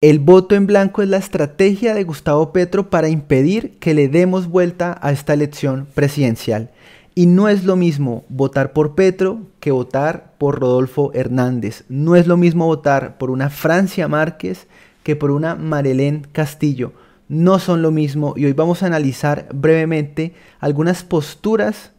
El voto en blanco es la estrategia de Gustavo Petro para impedir que le demos vuelta a esta elección presidencial. Y no es lo mismo votar por Petro que votar por Rodolfo Hernández. No es lo mismo votar por una Francia Márquez que por una Marilén Castillo. No son lo mismo y hoy vamos a analizar brevemente algunas posturas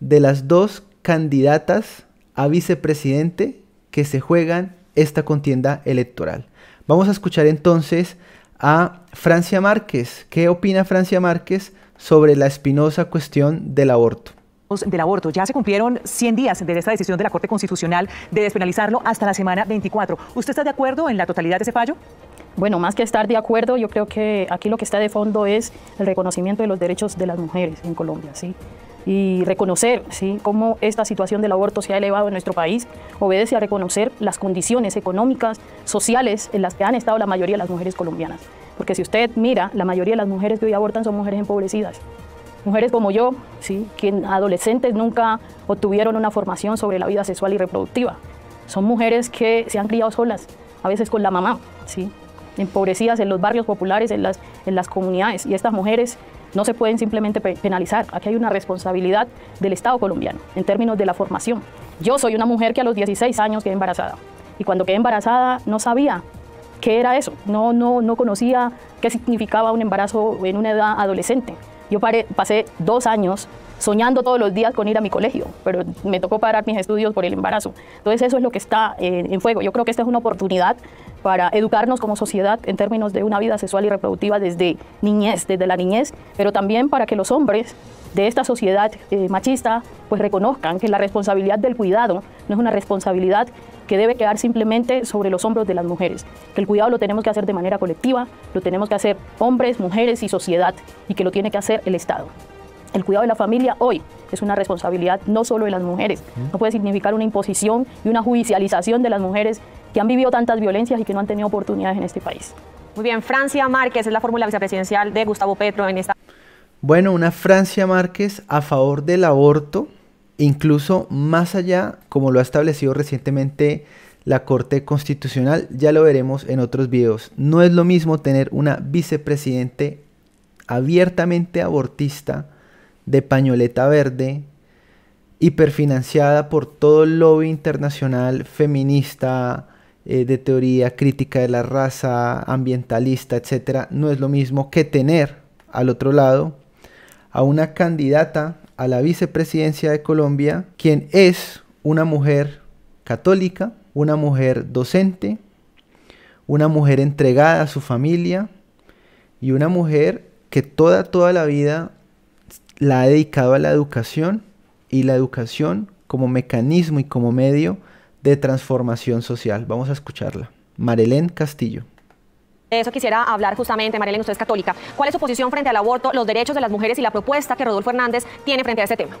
de las dos candidatas a vicepresidente que se juegan esta contienda electoral. Vamos a escuchar entonces a Francia Márquez. ¿Qué opina Francia Márquez sobre la espinosa cuestión del aborto? del aborto. Ya se cumplieron 100 días de esta decisión de la Corte Constitucional de despenalizarlo hasta la semana 24. ¿Usted está de acuerdo en la totalidad de ese fallo? Bueno, más que estar de acuerdo, yo creo que aquí lo que está de fondo es el reconocimiento de los derechos de las mujeres en Colombia, ¿sí? y reconocer ¿sí? cómo esta situación del aborto se ha elevado en nuestro país obedece a reconocer las condiciones económicas, sociales en las que han estado la mayoría de las mujeres colombianas. Porque si usted mira, la mayoría de las mujeres que hoy abortan son mujeres empobrecidas. Mujeres como yo, ¿sí? quien adolescentes nunca obtuvieron una formación sobre la vida sexual y reproductiva. Son mujeres que se han criado solas, a veces con la mamá, ¿sí? empobrecidas en los barrios populares, en las, en las comunidades. Y estas mujeres no se pueden simplemente penalizar. Aquí hay una responsabilidad del Estado colombiano en términos de la formación. Yo soy una mujer que a los 16 años quedé embarazada. Y cuando quedé embarazada no sabía qué era eso. No, no, no conocía qué significaba un embarazo en una edad adolescente. Yo pasé dos años soñando todos los días con ir a mi colegio, pero me tocó parar mis estudios por el embarazo. Entonces eso es lo que está en fuego. Yo creo que esta es una oportunidad para educarnos como sociedad en términos de una vida sexual y reproductiva desde niñez, desde la niñez, pero también para que los hombres de esta sociedad eh, machista pues reconozcan que la responsabilidad del cuidado no es una responsabilidad que debe quedar simplemente sobre los hombros de las mujeres, que el cuidado lo tenemos que hacer de manera colectiva, lo tenemos que hacer hombres, mujeres y sociedad y que lo tiene que hacer el Estado. El cuidado de la familia hoy es una responsabilidad no solo de las mujeres, no puede significar una imposición y una judicialización de las mujeres que han vivido tantas violencias y que no han tenido oportunidades en este país. Muy bien, Francia Márquez es la fórmula vicepresidencial de Gustavo Petro en esta... Bueno, una Francia Márquez a favor del aborto, incluso más allá, como lo ha establecido recientemente la Corte Constitucional, ya lo veremos en otros videos. No es lo mismo tener una vicepresidente abiertamente abortista, de pañoleta verde, hiperfinanciada por todo el lobby internacional feminista, eh, de teoría crítica de la raza, ambientalista, etcétera no es lo mismo que tener al otro lado a una candidata a la vicepresidencia de Colombia, quien es una mujer católica, una mujer docente, una mujer entregada a su familia y una mujer que toda, toda la vida la ha dedicado a la educación y la educación como mecanismo y como medio de transformación social. Vamos a escucharla. Marilén Castillo. De eso quisiera hablar justamente, Marilén, usted es católica. ¿Cuál es su posición frente al aborto, los derechos de las mujeres y la propuesta que Rodolfo Hernández tiene frente a este tema?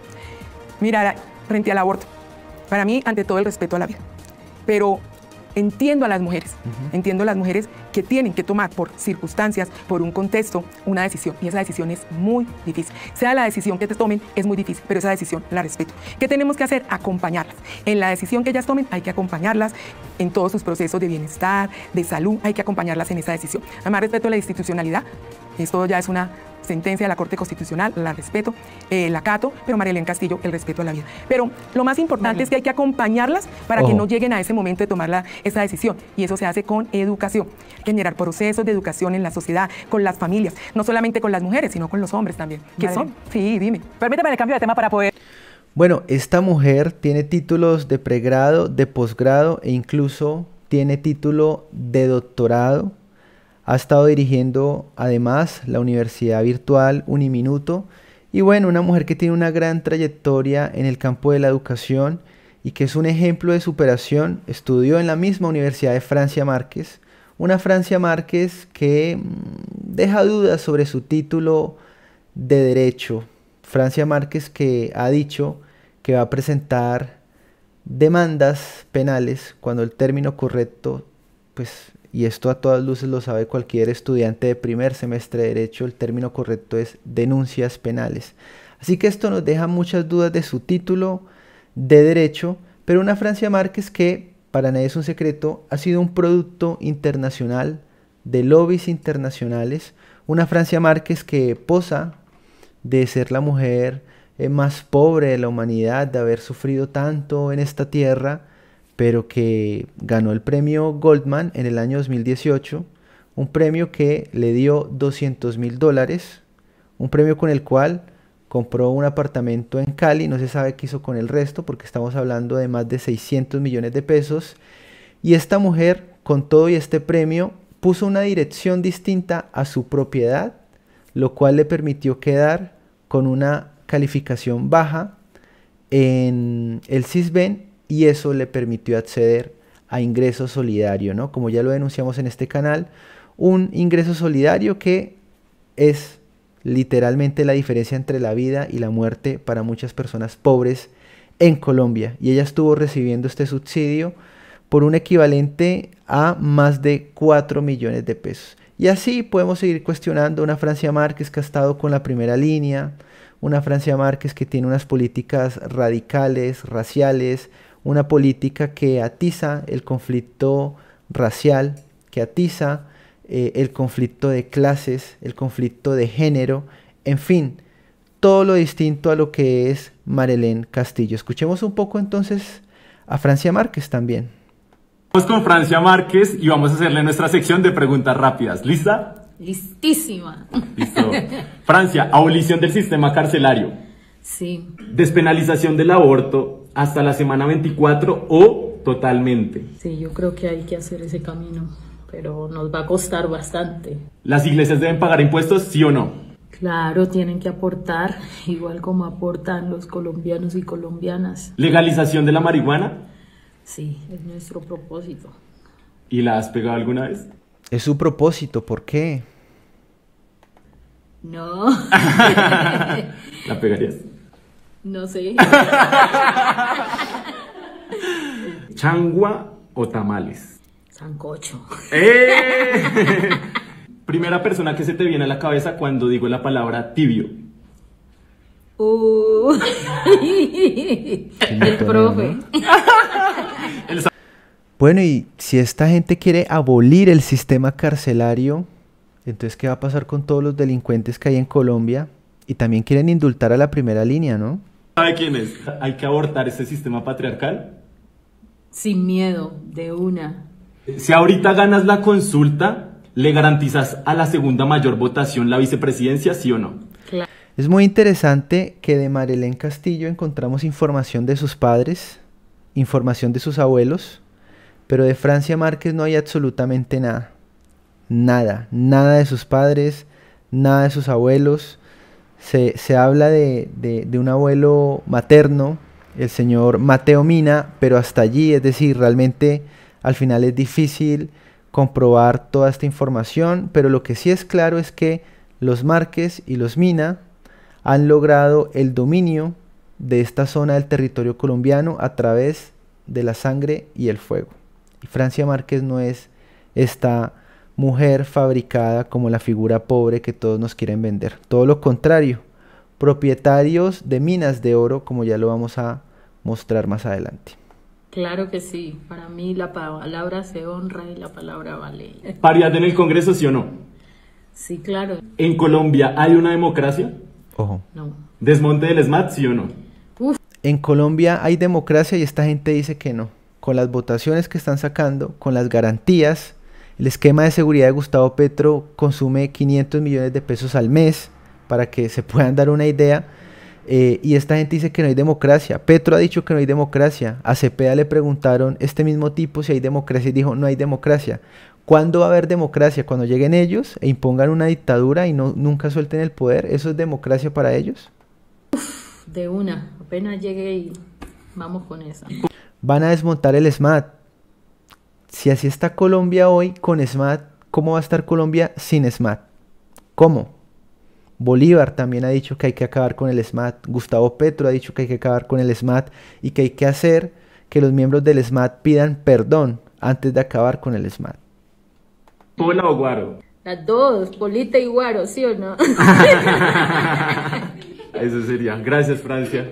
Mira, frente al aborto, para mí, ante todo el respeto a la vida. Pero entiendo a las mujeres, entiendo a las mujeres que tienen que tomar por circunstancias, por un contexto, una decisión. Y esa decisión es muy difícil. Sea la decisión que te tomen, es muy difícil, pero esa decisión la respeto. ¿Qué tenemos que hacer? Acompañarlas. En la decisión que ellas tomen, hay que acompañarlas en todos sus procesos de bienestar, de salud, hay que acompañarlas en esa decisión. Además, respeto la institucionalidad, esto ya es una sentencia de la Corte Constitucional, la respeto, eh, la acato, pero María Castillo, el respeto a la vida. Pero lo más importante es que hay que acompañarlas para que no lleguen a ese momento de tomar esa decisión. Y eso se hace con educación. generar procesos de educación en la sociedad, con las familias, no solamente con las mujeres, sino con los hombres también. ¿Qué son? Sí, dime. Permítame el cambio de tema para poder... Bueno, esta mujer tiene títulos de pregrado, de posgrado e incluso tiene título de doctorado ha estado dirigiendo además la Universidad Virtual Uniminuto y bueno, una mujer que tiene una gran trayectoria en el campo de la educación y que es un ejemplo de superación, estudió en la misma Universidad de Francia Márquez, una Francia Márquez que mm, deja dudas sobre su título de derecho. Francia Márquez que ha dicho que va a presentar demandas penales cuando el término correcto pues y esto a todas luces lo sabe cualquier estudiante de primer semestre de Derecho, el término correcto es denuncias penales. Así que esto nos deja muchas dudas de su título de Derecho, pero una Francia Márquez que, para nadie es un secreto, ha sido un producto internacional de lobbies internacionales, una Francia Márquez que posa de ser la mujer eh, más pobre de la humanidad, de haber sufrido tanto en esta tierra, pero que ganó el premio Goldman en el año 2018, un premio que le dio 200 mil dólares, un premio con el cual compró un apartamento en Cali, no se sabe qué hizo con el resto porque estamos hablando de más de 600 millones de pesos, y esta mujer con todo y este premio puso una dirección distinta a su propiedad, lo cual le permitió quedar con una calificación baja en el CISBEN y eso le permitió acceder a ingreso solidario, ¿no? Como ya lo denunciamos en este canal, un ingreso solidario que es literalmente la diferencia entre la vida y la muerte para muchas personas pobres en Colombia. Y ella estuvo recibiendo este subsidio por un equivalente a más de 4 millones de pesos. Y así podemos seguir cuestionando una Francia Márquez que ha estado con la primera línea, una Francia Márquez que tiene unas políticas radicales, raciales, una política que atiza el conflicto racial, que atiza eh, el conflicto de clases, el conflicto de género, en fin, todo lo distinto a lo que es Marelén Castillo. Escuchemos un poco entonces a Francia Márquez también. Vamos con Francia Márquez y vamos a hacerle nuestra sección de preguntas rápidas. ¿Lista? Listísima. Francia, abolición del sistema carcelario. Sí. Despenalización del aborto hasta la semana 24 o totalmente. Sí, yo creo que hay que hacer ese camino, pero nos va a costar bastante. ¿Las iglesias deben pagar impuestos, sí o no? Claro, tienen que aportar, igual como aportan los colombianos y colombianas. ¿Legalización de la marihuana? Sí, es nuestro propósito. ¿Y la has pegado alguna vez? Es su propósito, ¿por qué? No. ¿La pegarías? No sé. ¿Changua o tamales? Sancocho. ¡Eh! Primera persona que se te viene a la cabeza cuando digo la palabra tibio. Uh. El profe. Bueno, y si esta gente quiere abolir el sistema carcelario, entonces, ¿qué va a pasar con todos los delincuentes que hay en Colombia? Y también quieren indultar a la primera línea, ¿no? ¿Sabe quién es? Hay que abortar ese sistema patriarcal. Sin miedo, de una. Si ahorita ganas la consulta, ¿le garantizas a la segunda mayor votación la vicepresidencia, sí o no? Es muy interesante que de Marilén Castillo encontramos información de sus padres, información de sus abuelos, pero de Francia Márquez no hay absolutamente nada. Nada, nada de sus padres, nada de sus abuelos, se, habla de, un abuelo materno, el señor Mateo Mina, pero hasta allí, es decir, realmente al final es difícil comprobar toda esta información, pero lo que sí es claro es que los Márquez y los Mina han logrado el dominio de esta zona del territorio colombiano a través de la sangre y el fuego. Y Francia Márquez no es esta mujer fabricada como la figura pobre que todos nos quieren vender. Todo lo contrario, propietarios de minas de oro, como ya lo vamos a mostrar más adelante. Claro que sí, para mí la palabra se honra y la palabra vale. ¿Paridad en el Congreso, sí o no? Sí, claro. ¿En Colombia hay una democracia? Ojo. ¿Desmonte del SMAT, sí o no? En Colombia hay democracia y esta gente dice que no. Con las votaciones que están sacando, con las garantías el esquema de seguridad de Gustavo Petro consume 500 millones de pesos al mes, para que se puedan dar una idea. Eh, y esta gente dice que no hay democracia. Petro ha dicho que no hay democracia. A Cepeda le preguntaron este mismo tipo si hay democracia y dijo no hay democracia. ¿Cuándo va a haber democracia? Cuando lleguen ellos e impongan una dictadura y no, nunca suelten el poder. ¿Eso es democracia para ellos? de una. Apenas llegué y vamos con esa. Van a desmontar el SMAT si así está Colombia hoy con SMAT, ¿cómo va a estar Colombia sin SMAT? ¿Cómo? Bolívar también ha dicho que hay que acabar con el SMAT, Gustavo Petro ha dicho que hay que acabar con el SMAT y que hay que hacer que los miembros del SMAT pidan perdón antes de acabar con el SMAT. ¿Pola o Guaro? Las dos, Polita y Guaro, ¿sí o no? Eso sería. Gracias, Francia.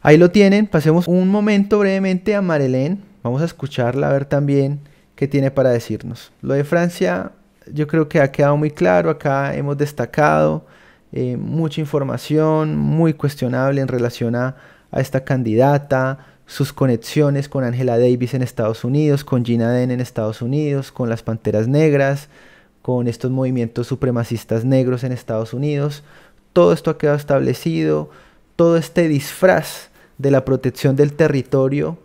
Ahí lo tienen. Pasemos un momento brevemente a Marilén Vamos a escucharla a ver también qué tiene para decirnos. Lo de Francia yo creo que ha quedado muy claro, acá hemos destacado eh, mucha información muy cuestionable en relación a, esta candidata, sus conexiones con Angela Davis en Estados Unidos, con Gina Den en Estados Unidos, con las Panteras Negras, con estos movimientos supremacistas negros en Estados Unidos. Todo esto ha quedado establecido, todo este disfraz de la protección del territorio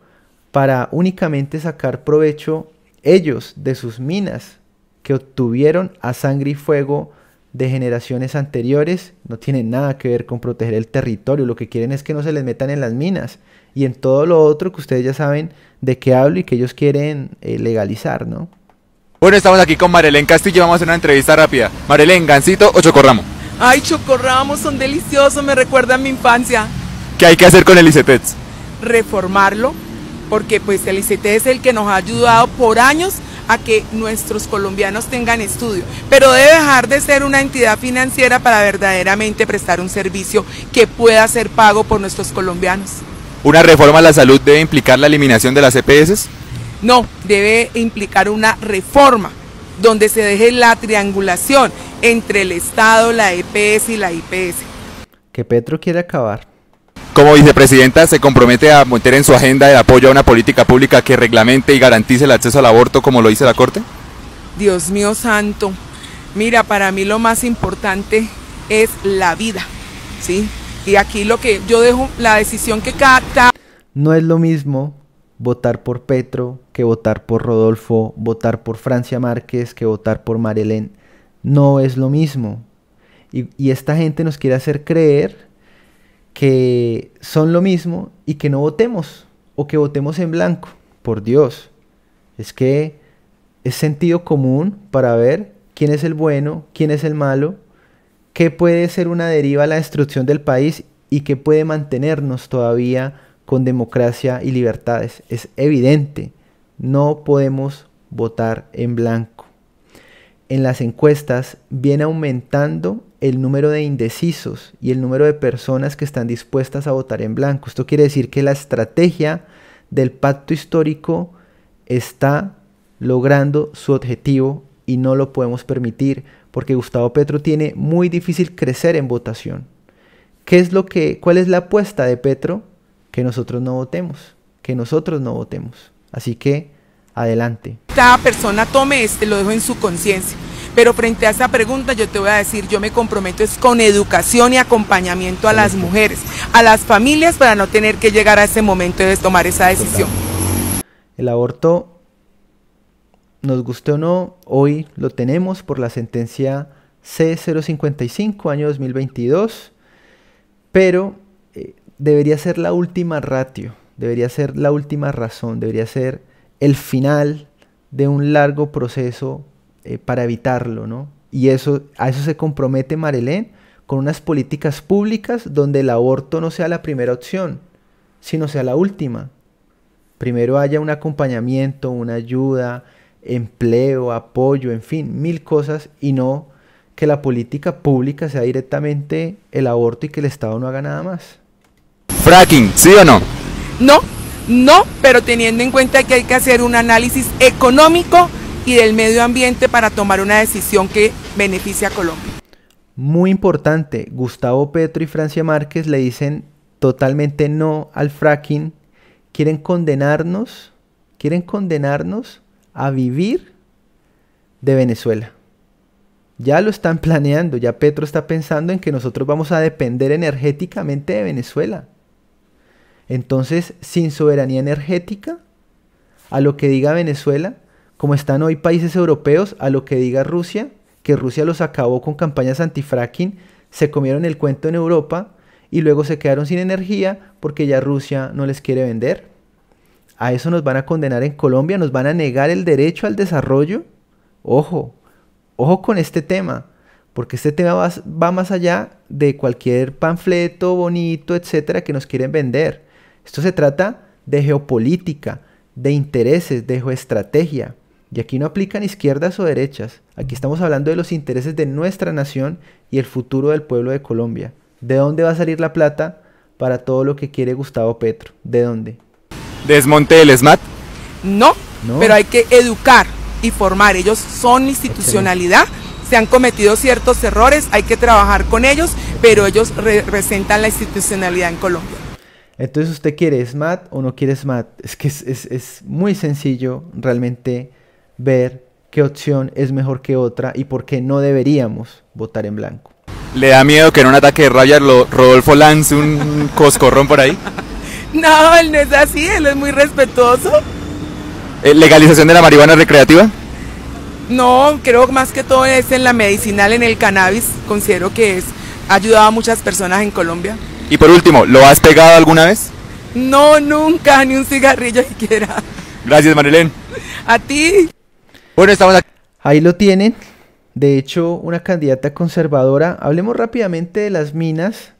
para únicamente sacar provecho ellos de sus minas que obtuvieron a sangre y fuego de generaciones anteriores, no tienen nada que ver con proteger el territorio, lo que quieren es que no se les metan en las minas y en todo lo otro que ustedes ya saben de qué hablo y que ellos quieren eh, legalizar, ¿no? Bueno, estamos aquí con Marilén Castillo, vamos a hacer una entrevista rápida. Marelén, ¿gancito o chocorramo? Ay, chocorramos son deliciosos, me recuerdan mi infancia. ¿Qué hay que hacer con el ICETEX? Reformarlo, porque pues el ICT es el que nos ha ayudado por años a que nuestros colombianos tengan estudio, pero debe dejar de ser una entidad financiera para verdaderamente prestar un servicio que pueda ser pago por nuestros colombianos. ¿Una reforma a la salud debe implicar la eliminación de las EPS? No, debe implicar una reforma donde se deje la triangulación entre el Estado, la EPS y la IPS. Que Petro quiere acabar como vicepresidenta se compromete a meter en su agenda el apoyo a una política pública que reglamente y garantice el acceso al aborto como lo dice la Corte? Dios mío santo, mira, para mí lo más importante es la vida, ¿sí? Y aquí lo que yo dejo, la decisión que cada... No es lo mismo votar por Petro que votar por Rodolfo, votar por Francia Márquez que votar por Marilén. No es lo mismo. Y, y esta gente nos quiere hacer creer que son lo mismo y que no votemos o que votemos en blanco. Por Dios, es que es sentido común para ver quién es el bueno, quién es el malo, qué puede ser una deriva a la destrucción del país y qué puede mantenernos todavía con democracia y libertades. Es evidente, no podemos votar en blanco en las encuestas viene aumentando el número de indecisos y el número de personas que están dispuestas a votar en blanco. Esto quiere decir que la estrategia del pacto histórico está logrando su objetivo y no lo podemos permitir porque Gustavo Petro tiene muy difícil crecer en votación. ¿Qué es lo que cuál es la apuesta de Petro? Que nosotros no votemos, que nosotros no votemos. Así que adelante. Cada persona tome este, lo dejo en su conciencia. Pero frente a esa pregunta yo te voy a decir, yo me comprometo es con educación y acompañamiento a las mujeres, a las familias para no tener que llegar a ese momento de tomar esa decisión. El aborto, nos guste o no, hoy lo tenemos por la sentencia C055 año 2022, pero eh, debería ser la última ratio, debería ser la última razón, debería ser el final de un largo proceso eh, para evitarlo, ¿no? Y eso, a eso se compromete Marilén con unas políticas públicas donde el aborto no sea la primera opción, sino sea la última. Primero haya un acompañamiento, una ayuda, empleo, apoyo, en fin, mil cosas y no que la política pública sea directamente el aborto y que el Estado no haga nada más. Fracking, ¿sí o no? No, no, pero teniendo en cuenta que hay que hacer un análisis económico y del medio ambiente para tomar una decisión que beneficie a Colombia. Muy importante, Gustavo Petro y Francia Márquez le dicen totalmente no al fracking, quieren condenarnos, quieren condenarnos a vivir de Venezuela. Ya lo están planeando, ya Petro está pensando en que nosotros vamos a depender energéticamente de Venezuela. Entonces, sin soberanía energética, a lo que diga Venezuela, como están hoy países europeos, a lo que diga Rusia, que Rusia los acabó con campañas antifracking, se comieron el cuento en Europa y luego se quedaron sin energía porque ya Rusia no les quiere vender. A eso nos van a condenar en Colombia, nos van a negar el derecho al desarrollo. Ojo, ojo con este tema, porque este tema va, va más allá de cualquier panfleto bonito, etcétera, que nos quieren vender. Esto se trata de geopolítica, de intereses, de geoestrategia. Y aquí no aplican izquierdas o derechas. Aquí estamos hablando de los intereses de nuestra nación y el futuro del pueblo de Colombia. ¿De dónde va a salir la plata para todo lo que quiere Gustavo Petro? ¿De dónde? ¿Desmonte el SMAT? No, pero hay que educar y formar. Ellos son institucionalidad. se han cometido ciertos errores, hay que trabajar con ellos, pero ellos representan la institucionalidad en Colombia. Entonces, ¿usted quiere SMAT o no quiere SMAT? Es que es, es, muy sencillo realmente ver qué opción es mejor que otra y por qué no deberíamos votar en blanco. ¿Le da miedo que en un ataque de rabia Rodolfo lance un coscorrón por ahí? No, él no es así, él es muy respetuoso. Eh, ¿Legalización de la marihuana recreativa? No, creo más que todo es en la medicinal, en el cannabis. Considero que es, ha ayudado a muchas personas en Colombia. Y por último, ¿lo has pegado alguna vez? No, nunca, ni un cigarrillo siquiera. Gracias, Marilén. A ti. Bueno, estamos aquí. Ahí lo tienen. De hecho, una candidata conservadora. Hablemos rápidamente de las minas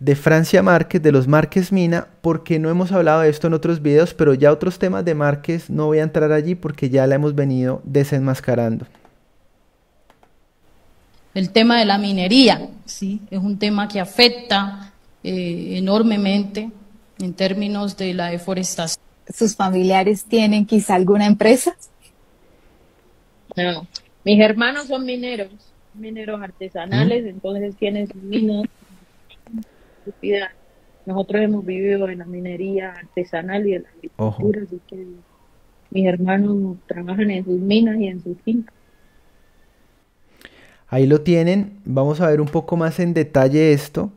de Francia Márquez, de los Márquez Mina, porque no hemos hablado de esto en otros videos, pero ya otros temas de Márquez no voy a entrar allí porque ya la hemos venido desenmascarando. El tema de la minería, sí, es un tema que afecta eh, enormemente en términos de la deforestación. ¿Sus familiares tienen quizá alguna empresa? No, mis hermanos son mineros, mineros artesanales, entonces tienen sus minas. Nosotros hemos vivido en la minería artesanal y en la agricultura, así que mis hermanos trabajan en sus minas y en sus fincas. Ahí lo tienen. Vamos a ver un poco más en detalle esto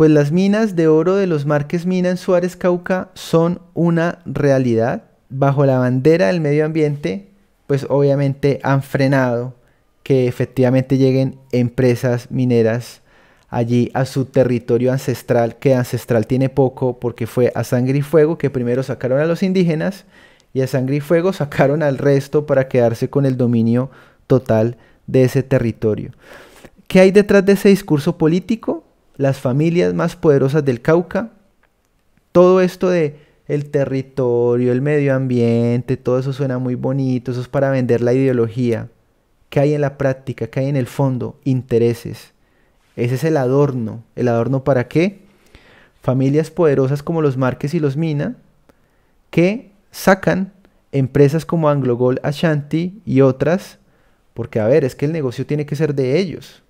pues las minas de oro de los Marques Mina en Suárez Cauca son una realidad. Bajo la bandera del medio ambiente, pues obviamente han frenado que efectivamente lleguen empresas mineras allí a su territorio ancestral, que ancestral tiene poco porque fue a sangre y fuego que primero sacaron a los indígenas y a sangre y fuego sacaron al resto para quedarse con el dominio total de ese territorio. ¿Qué hay detrás de ese discurso político? las familias más poderosas del Cauca, todo esto de el territorio, el medio ambiente, todo eso suena muy bonito, eso es para vender la ideología. ¿Qué hay en la práctica? ¿Qué hay en el fondo? Intereses. Ese es el adorno. ¿El adorno para qué? Familias poderosas como los Márquez y los Mina, que sacan empresas como AngloGold, Ashanti y otras, porque a ver, es que el negocio tiene que ser de ellos.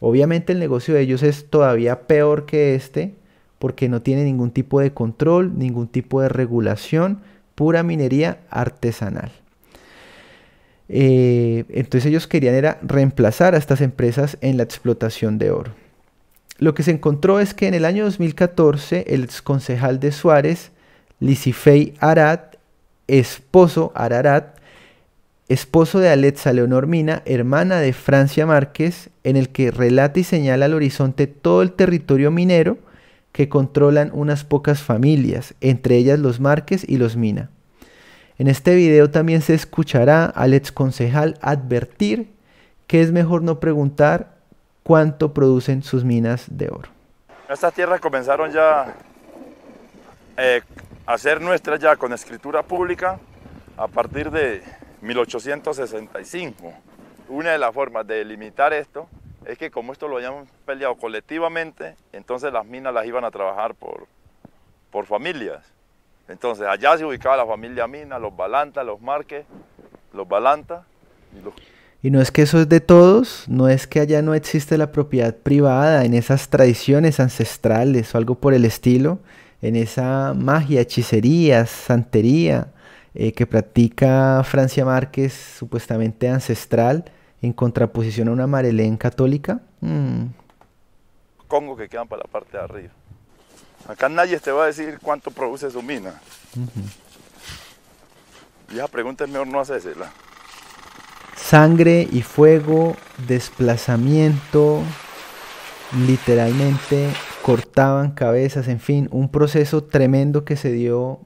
Obviamente el negocio de ellos es todavía peor que este porque no tiene ningún tipo de control, ningún tipo de regulación, pura minería artesanal. Eh, entonces ellos querían era reemplazar a estas empresas en la explotación de oro. Lo que se encontró es que en el año 2014 el exconcejal de Suárez, Lisifei Arad, esposo Ararat, esposo de Alexa Leonor Mina, hermana de Francia Márquez, en el que relata y señala al horizonte todo el territorio minero que controlan unas pocas familias, entre ellas los Márquez y los Mina. En este video también se escuchará al ex concejal advertir que es mejor no preguntar cuánto producen sus minas de oro. Estas tierras comenzaron ya eh, a ser nuestras ya con escritura pública a partir de 1865. Una de las formas de limitar esto es que como esto lo hayan peleado colectivamente, entonces las minas las iban a trabajar por, por familias. Entonces allá se ubicaba la familia Mina, los Balanta, los Marques, los Balanta y Y no es que eso es de todos, no es que allá no existe la propiedad privada en esas tradiciones ancestrales o algo por el estilo, en esa magia, hechicería, santería, eh, que practica Francia Márquez, supuestamente ancestral, en contraposición a una Marelén católica. Mm. Congo que quedan para la parte de arriba. Acá nadie te va a decir cuánto produce su mina. Y esa pregunta es mejor no hacérsela. Sangre y fuego, desplazamiento, literalmente cortaban cabezas, en fin, un proceso tremendo que se dio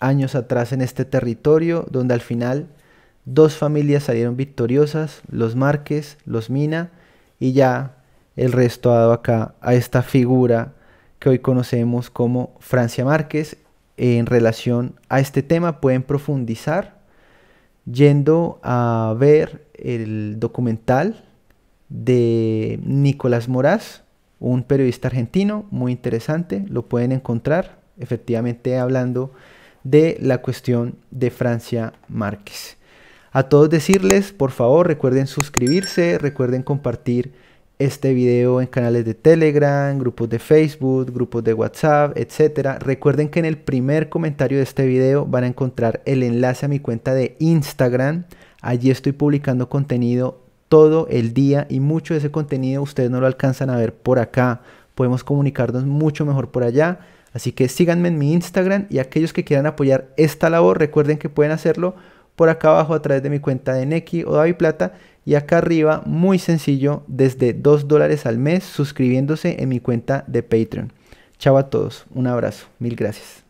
años atrás en este territorio, donde al final dos familias salieron victoriosas, los Márquez, los Mina, y ya el resto ha dado acá a esta figura que hoy conocemos como Francia Márquez. En relación a este tema pueden profundizar yendo a ver el documental de Nicolás Moraz, un periodista argentino muy interesante, lo pueden encontrar efectivamente hablando de la cuestión de Francia Márquez. A todos decirles, por favor, recuerden suscribirse, recuerden compartir este video en canales de Telegram, grupos de Facebook, grupos de WhatsApp, etc. Recuerden que en el primer comentario de este video van a encontrar el enlace a mi cuenta de Instagram. Allí estoy publicando contenido todo el día y mucho de ese contenido ustedes no lo alcanzan a ver por acá. Podemos comunicarnos mucho mejor por allá. Así que síganme en mi Instagram y aquellos que quieran apoyar esta labor, recuerden que pueden hacerlo por acá abajo a través de mi cuenta de Neki o Davi Plata y acá arriba, muy sencillo, desde 2 dólares al mes suscribiéndose en mi cuenta de Patreon. Chao a todos, un abrazo, mil gracias.